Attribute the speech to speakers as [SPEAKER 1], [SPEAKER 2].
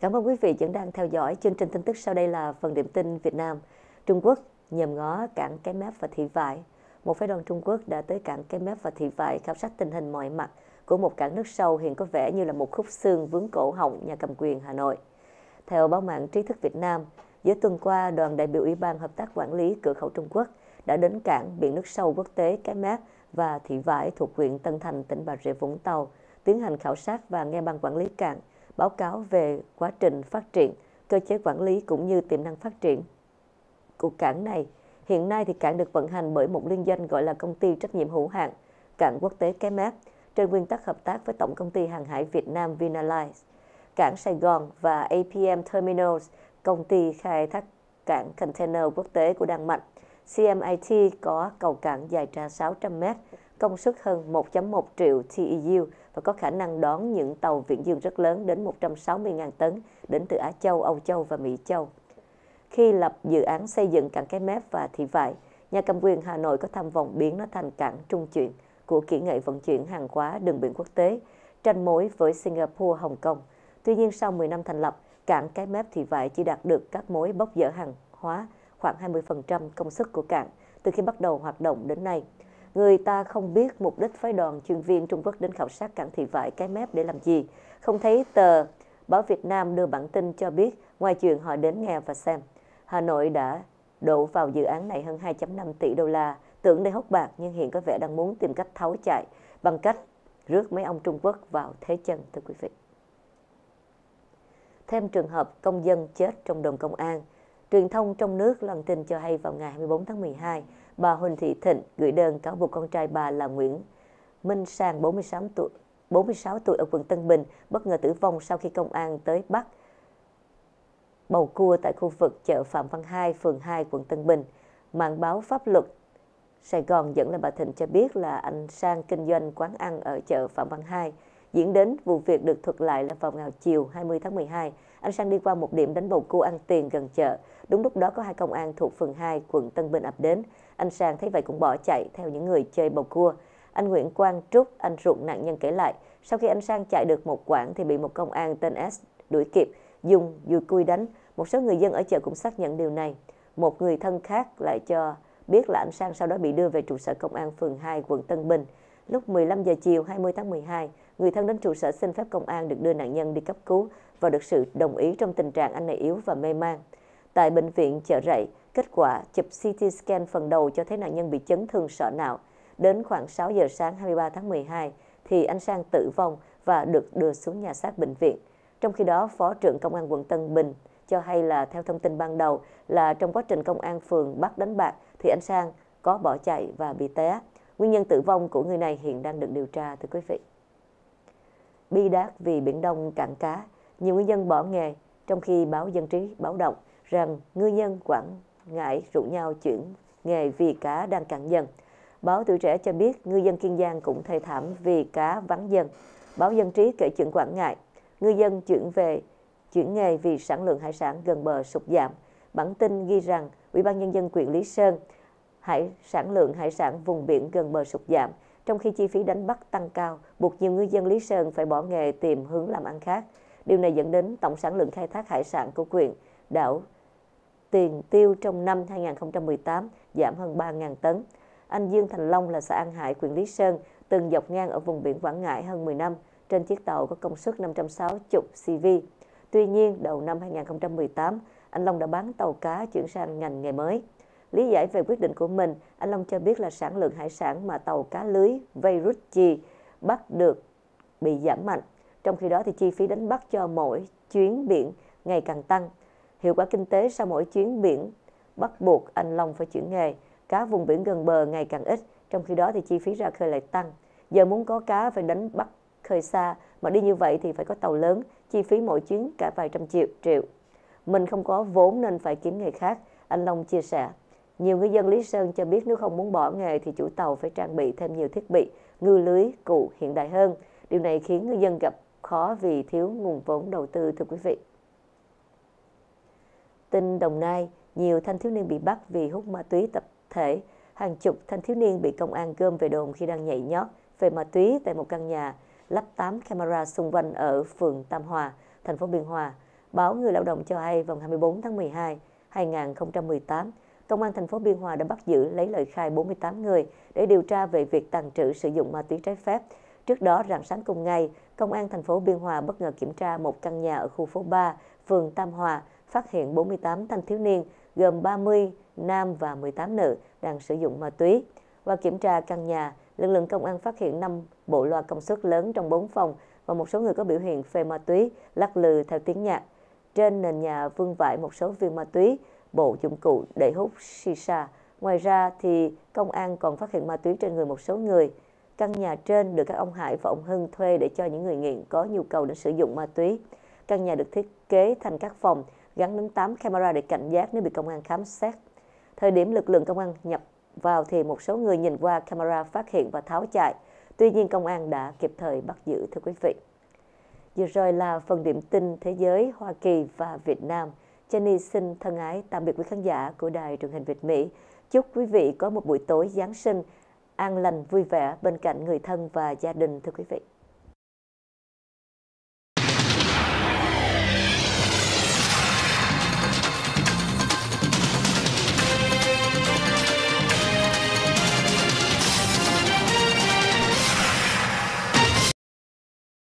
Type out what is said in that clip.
[SPEAKER 1] Cảm ơn quý vị vẫn đang theo dõi chương trình tin tức sau đây là phần điểm tin Việt Nam. Trung Quốc nhầm ngó cảng Cái Mép và Thị Vải. Một phái đoàn Trung Quốc đã tới cảng Cái Mép và Thị Vải khảo sát tình hình mọi mặt của một cảng nước sâu hiện có vẻ như là một khúc xương vướng cổ họng nhà cầm quyền Hà Nội. Theo báo mạng Trí thức Việt Nam, giữa tuần qua, đoàn đại biểu Ủy ban Hợp tác Quản lý Cửa khẩu Trung Quốc đã đến cảng biển nước sâu quốc tế Cái Mép và Thị Vải thuộc huyện Tân Thành, tỉnh Bà Rịa, Vũng Tàu, tiến hành khảo sát và nghe ban quản lý cảng báo cáo về quá trình phát triển, cơ chế quản lý cũng như tiềm năng phát triển của cảng này. Hiện nay thì cảng được vận hành bởi một liên doanh gọi là công ty trách nhiệm hữu hạn cảng quốc tế cái mép trên nguyên tắc hợp tác với Tổng công ty hàng hải Việt Nam Vinalines, cảng Sài Gòn và APM Terminals, công ty khai thác cảng container quốc tế của Đan Mạch. CMIT có cầu cảng dài ra 600 m, công suất hơn 1.1 triệu TEU và có khả năng đón những tàu viễn dương rất lớn đến 160.000 tấn đến từ Á Châu, Âu Châu và Mỹ Châu. Khi lập dự án xây dựng cảng Cái Mép và Thị Vải, nhà cầm quyền Hà Nội có tham vọng biến nó thành cảng trung chuyển của kỹ nghệ vận chuyển hàng hóa đường biển quốc tế, tranh mối với Singapore, Hồng Kông. Tuy nhiên sau 10 năm thành lập, cảng Cái Mép Thị Vải chỉ đạt được các mối bốc dỡ hàng hóa khoảng 20% công suất của cảng từ khi bắt đầu hoạt động đến nay người ta không biết mục đích phái đoàn chuyên viên Trung Quốc đến khảo sát cảng thị vải cái mép để làm gì. Không thấy tờ Báo Việt Nam đưa bản tin cho biết, ngoài chuyện họ đến nghe và xem. Hà Nội đã đổ vào dự án này hơn 2.5 tỷ đô la, tưởng đây hốt bạc nhưng hiện có vẻ đang muốn tìm cách tháo chạy bằng cách rước mấy ông Trung Quốc vào thế chân thưa quý vị. Thêm trường hợp công dân chết trong đồn công an, truyền thông trong nước loan tin cho hay vào ngày 24 tháng 12, bà Huỳnh Thị Thịnh gửi đơn cáo buộc con trai bà là Nguyễn Minh Sang 46 tuổi, 46 tuổi ở quận Tân Bình bất ngờ tử vong sau khi công an tới bắt bầu cua tại khu vực chợ Phạm Văn Hai, phường 2, quận Tân Bình. Mạng báo pháp luật Sài Gòn dẫn là bà Thịnh cho biết là anh Sang kinh doanh quán ăn ở chợ Phạm Văn Hai. Diễn đến vụ việc được thuật lại là vào ngày chiều 20 tháng 12, anh Sang đi qua một điểm đánh bầu cua ăn tiền gần chợ. Đúng lúc đó có hai công an thuộc phường 2, quận Tân Bình ập đến. Anh Sang thấy vậy cũng bỏ chạy theo những người chơi bầu cua. Anh Nguyễn Quang Trúc, anh ruột nạn nhân kể lại, sau khi anh Sang chạy được một quãng thì bị một công an tên S đuổi kịp, dùng dùi cui đánh. Một số người dân ở chợ cũng xác nhận điều này. Một người thân khác lại cho biết là anh Sang sau đó bị đưa về trụ sở công an phường 2 quận Tân Bình. Lúc 15 giờ chiều 20 tháng 12, người thân đến trụ sở xin phép công an được đưa nạn nhân đi cấp cứu và được sự đồng ý trong tình trạng anh này yếu và mê man. Tại bệnh viện chợ Rẫy, Kết quả chụp CT scan phần đầu cho thấy nạn nhân bị chấn thương sọ não. Đến khoảng 6 giờ sáng 23 tháng 12 thì anh Sang tử vong và được đưa xuống nhà xác bệnh viện. Trong khi đó, Phó trưởng Công an quận Tân Bình cho hay là theo thông tin ban đầu là trong quá trình công an phường bắt đánh bạc thì anh Sang có bỏ chạy và bị té. Nguyên nhân tử vong của người này hiện đang được điều tra thưa quý vị. Bi đát vì Biển Đông cạn cá, nhiều người dân bỏ nghề, trong khi báo dân trí báo động rằng ngư dân Quảng ngại rủ nhau chuyển nghề vì cá đang cạn dần. Báo Tuổi Trẻ cho biết ngư dân Kiên Giang cũng thê thảm vì cá vắng dần. Báo Dân Trí kể chuyện Quảng Ngãi, ngư dân chuyển về chuyển nghề vì sản lượng hải sản gần bờ sụt giảm. Bản tin ghi rằng Ủy ban nhân dân huyện Lý Sơn hải sản lượng hải sản vùng biển gần bờ sụt giảm, trong khi chi phí đánh bắt tăng cao, buộc nhiều ngư dân Lý Sơn phải bỏ nghề tìm hướng làm ăn khác. Điều này dẫn đến tổng sản lượng khai thác hải sản của huyện đảo tiền tiêu trong năm 2018 giảm hơn 3.000 tấn. Anh Dương Thành Long là xã An Hải, huyện Lý Sơn, từng dọc ngang ở vùng biển Quảng Ngãi hơn 10 năm trên chiếc tàu có công suất 560 CV. Tuy nhiên, đầu năm 2018, anh Long đã bán tàu cá chuyển sang ngành nghề mới. Lý giải về quyết định của mình, anh Long cho biết là sản lượng hải sản mà tàu cá lưới Veirucci bắt được bị giảm mạnh. Trong khi đó thì chi phí đánh bắt cho mỗi chuyến biển ngày càng tăng. Hiệu quả kinh tế sau mỗi chuyến biển bắt buộc anh Long phải chuyển nghề. Cá vùng biển gần bờ ngày càng ít, trong khi đó thì chi phí ra khơi lại tăng. Giờ muốn có cá phải đánh bắt khơi xa, mà đi như vậy thì phải có tàu lớn, chi phí mỗi chuyến cả vài trăm triệu triệu. Mình không có vốn nên phải kiếm nghề khác, anh Long chia sẻ. Nhiều người dân Lý Sơn cho biết nếu không muốn bỏ nghề thì chủ tàu phải trang bị thêm nhiều thiết bị, ngư lưới, cụ hiện đại hơn. Điều này khiến người dân gặp khó vì thiếu nguồn vốn đầu tư thưa quý vị. Tin Đồng Nai, nhiều thanh thiếu niên bị bắt vì hút ma túy tập thể. Hàng chục thanh thiếu niên bị công an gom về đồn khi đang nhảy nhót về ma túy tại một căn nhà, lắp 8 camera xung quanh ở phường Tam Hòa, thành phố Biên Hòa. Báo Người Lao động cho hay vào 24 tháng 12, 2018, Công an thành phố Biên Hòa đã bắt giữ lấy lời khai 48 người để điều tra về việc tàn trữ sử dụng ma túy trái phép. Trước đó, rạng sáng cùng ngày, Công an thành phố Biên Hòa bất ngờ kiểm tra một căn nhà ở khu phố 3, phường Tam Hòa, phát hiện 48 thanh thiếu niên gồm 30 nam và 18 nữ đang sử dụng ma túy. Qua kiểm tra căn nhà, lực lượng công an phát hiện 5 bộ loa công suất lớn trong 4 phòng và một số người có biểu hiện phê ma túy, lắc lư theo tiếng nhạc. Trên nền nhà vương vãi một số viên ma túy, bộ dụng cụ để hút shisha. Ngoài ra thì công an còn phát hiện ma túy trên người một số người. Căn nhà trên được các ông Hải và ông Hưng thuê để cho những người nghiện có nhu cầu để sử dụng ma túy. Căn nhà được thiết kế thành các phòng gắn đến 8 camera để cảnh giác nếu bị công an khám xét. Thời điểm lực lượng công an nhập vào thì một số người nhìn qua camera phát hiện và tháo chạy. Tuy nhiên công an đã kịp thời bắt giữ thưa quý vị. Vừa rồi là phần điểm tin thế giới Hoa Kỳ và Việt Nam. Jenny xin thân ái tạm biệt quý khán giả của đài truyền hình Việt Mỹ. Chúc quý vị có một buổi tối Giáng sinh an lành vui vẻ bên cạnh người thân và gia đình thưa quý vị.